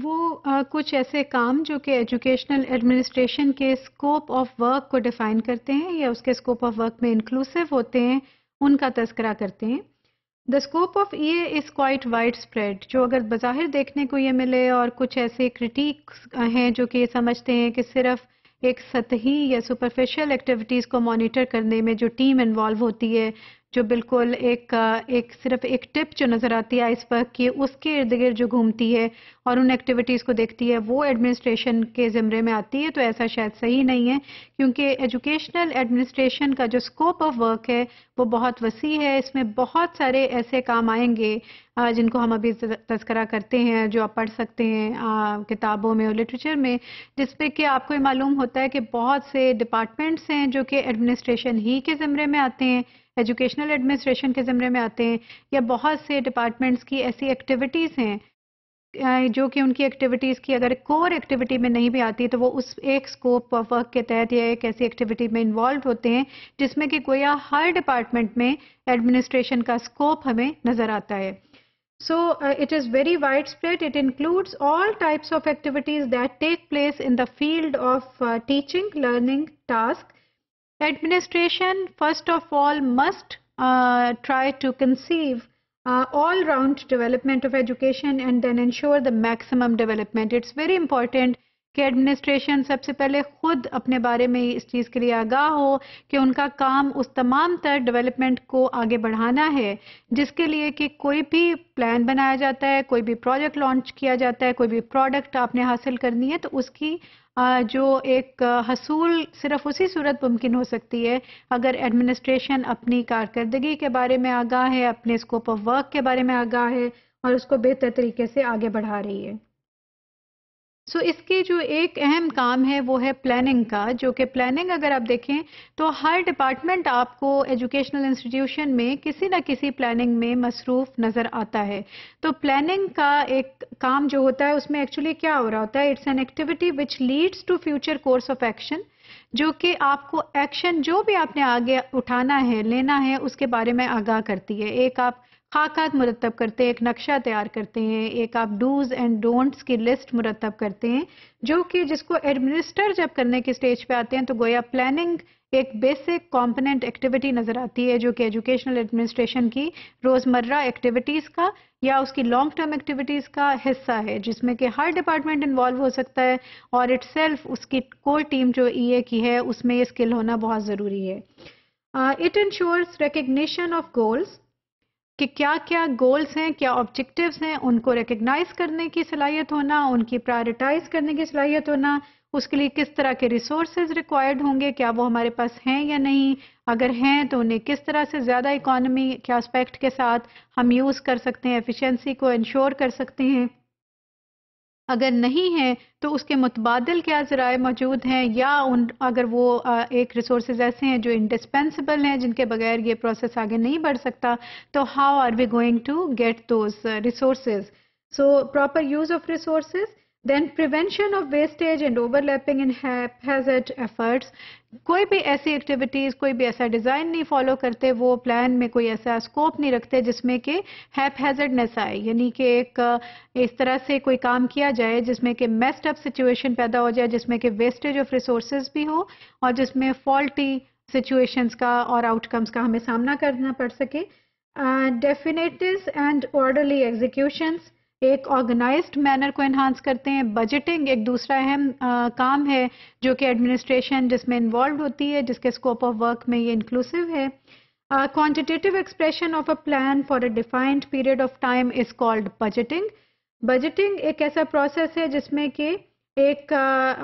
वो आ, कुछ ऐसे काम जो कि एजुकेशनल एडमिनिस्ट्रेशन के स्कोप ऑफ वर्क को डिफाइन करते हैं या उसके स्कोप ऑफ वर्क में इंक्लूसिव होते हैं उनका तस्करा करते हैं द स्कोप ऑफ ये इज़ क्वाइट वाइड स्प्रेड जो अगर बाहिर देखने को ये मिले और कुछ ऐसे क्रिटिक्स हैं जो कि ये समझते हैं कि सिर्फ एक सतही या सुपरफिशियल एक्टिविटीज़ को मॉनिटर करने में जो टीम इन्वॉल्व होती है जो बिल्कुल एक एक सिर्फ एक टिप जो नज़र आती है इस आइसबर्ग की उसके इर्द गिर्द जो घूमती है और उन एक्टिविटीज़ को देखती है वो एडमिनिस्ट्रेशन के ज़िमरे में आती है तो ऐसा शायद सही नहीं है क्योंकि एजुकेशनल एडमिनिस्ट्रेशन का जो स्कोप ऑफ वर्क है वो बहुत वसी है इसमें बहुत सारे ऐसे काम आएंगे जिनको हम अभी तस्करा करते हैं जो आप पढ़ सकते हैं किताबों में और लिटरेचर में जिसपे कि आपको ये मालूम होता है कि बहुत से डिपार्टमेंट्स हैं जो कि एडमिनिस्ट्रेशन ही के ज़िमरे में आते हैं एजुकेशनल एडमिनिस्ट्रेशन के ज़िम्मे में आते हैं या बहुत से डिपार्टमेंट्स की ऐसी एक्टिविटीज़ हैं जो कि उनकी एक्टिविटीज़ की अगर कोर एक्टिविटी में नहीं भी आती तो वो उस एक स्कोप ऑफ वर्क के तहत या एक ऐसी एक्टिविटी में इन्वॉल्व होते हैं जिसमें कि कोई हर डिपार्टमेंट में एडमिनिस्ट्रेशन का स्कोप हमें नज़र आता है so it is very wide spread it includes all types of activities that take place in the field of teaching learning task Administration, first of all, must uh, try to conceive uh, all round development of education and then ensure the maximum development. It's very important कि administration सबसे पहले खुद अपने बारे में इस चीज़ के लिए आगाह हो कि उनका काम उस तमाम तर डेवलपमेंट को आगे बढ़ाना है जिसके लिए कि कोई भी प्लान बनाया जाता है कोई भी प्रोजेक्ट लॉन्च किया जाता है कोई भी प्रोडक्ट आपने हासिल करनी है तो उसकी जो एक हसूल सिर्फ उसी सूरत मुमकिन हो सकती है अगर एडमिनिस्ट्रेशन अपनी कारकर्दगी के बारे में आगाह है अपने स्कोप ऑफ वर्क के बारे में आगाह है और उसको बेहतर तरीके से आगे बढ़ा रही है सो so, इसके जो एक अहम काम है वो है प्लानिंग का जो कि प्लानिंग अगर आप देखें तो हर डिपार्टमेंट आपको एजुकेशनल इंस्टीट्यूशन में किसी ना किसी प्लानिंग में मसरूफ नज़र आता है तो प्लानिंग का एक काम जो होता है उसमें एक्चुअली क्या हो रहा होता है it's an activity which leads to future course of action जो कि आपको एक्शन जो भी आपने आगे उठाना है लेना है उसके बारे में आगाह करती है एक आप खाकात मुरतब करते हैं एक नक्शा तैयार करते हैं एक आप डूज एंड डोंट्स की लिस्ट मुरतब करते हैं जो कि जिसको एडमिनिस्टर जब करने के स्टेज पे आते हैं तो गोया प्लानिंग एक बेसिक कॉम्पोनेंट एक्टिविटी नज़र आती है जो कि एजुकेशनल एडमिनिस्ट्रेशन की रोज़मर्रा एक्टिविटीज़ का या उसकी लॉन्ग टर्म एक्टिविटीज़ का हिस्सा है जिसमें कि हर डिपार्टमेंट इन्वॉल्व हो सकता है और इट उसकी कोर टीम जो ई e की है उसमें ये स्किल होना बहुत ज़रूरी है it ensures recognition of goals कि क्या क्या गोल्स हैं क्या ऑब्जेक्टिव्स हैं उनको रिकग्नाइज करने की सलाहियत होना उनकी प्रायोरिटाइज करने की सलाहियत होना उसके लिए किस तरह के रिसोर्सेज रिक्वायर्ड होंगे क्या वो हमारे पास हैं या नहीं अगर हैं तो उन्हें किस तरह से ज़्यादा इकोनॉमी के आस्पेक्ट के साथ हम यूज़ कर सकते हैं एफिशिएंसी को इंश्योर कर सकते हैं अगर नहीं है तो उसके मुतबादल क्या जराए मौजूद हैं या उन अगर वो एक रिसोर्स ऐसे हैं जो इंडिस्पेंसिबल हैं जिनके बगैर ये प्रोसेस आगे नहीं बढ़ सकता तो how are we going to get those resource so proper use of resource then prevention of wastage and overlapping in hazard efforts कोई भी ऐसी एक्टिविटीज़ कोई भी ऐसा डिज़ाइन नहीं फॉलो करते वो प्लान में कोई ऐसा स्कोप नहीं रखते जिसमें कि हैप हैजर्डनेस आए यानी कि एक इस तरह से कोई काम किया जाए जिसमें कि मेस्ड अप सिचुएशन पैदा हो जाए जिसमें कि वेस्टेज ऑफ रिसोर्सेज भी हो और जिसमें फॉल्टी सिचुएशंस का और आउटकम्स का हमें सामना करना पड़ सके डेफिनेटिव एंड ऑर्डरली एग्जीक्यूशंस एक ऑर्गेनाइज्ड मैनर को एनहांस करते हैं बजटिंग एक दूसरा अहम काम है जो कि एडमिनिस्ट्रेशन जिसमें इन्वॉल्व होती है जिसके स्कोप ऑफ वर्क में ये इंक्लूसिव है quantitative expression of a plan for a defined period of time is called budgeting budgeting एक ऐसा प्रोसेस है जिसमें कि एक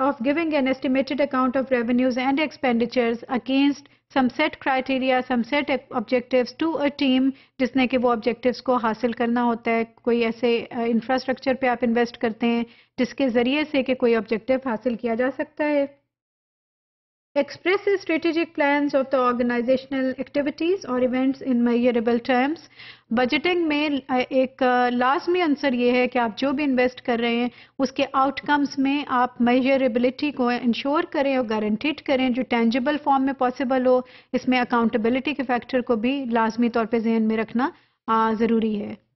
of giving an estimated account of revenues and expenditures against some set criteria some set objectives to a team जिसने कि वो objective को हासिल करना होता है कोई ऐसे इंफ्रास्ट्रक्चर uh, पे आप इन्वेस्ट करते हैं जिसके जरिए से कि कोई ऑब्जेक्टिव हासिल किया जा सकता है expresses strategic plans of the organizational activities और events in measurable terms. Budgeting में एक लाजमी आंसर ये है कि आप जो भी invest कर रहे हैं उसके outcomes में आप measurability को इंश्योर करें और गारंटीड करें जो tangible फॉर्म में पॉसिबल हो इसमें अकाउंटेबिलिटी के फैक्टर को भी लाजमी तौर पर जहन में रखना ज़रूरी है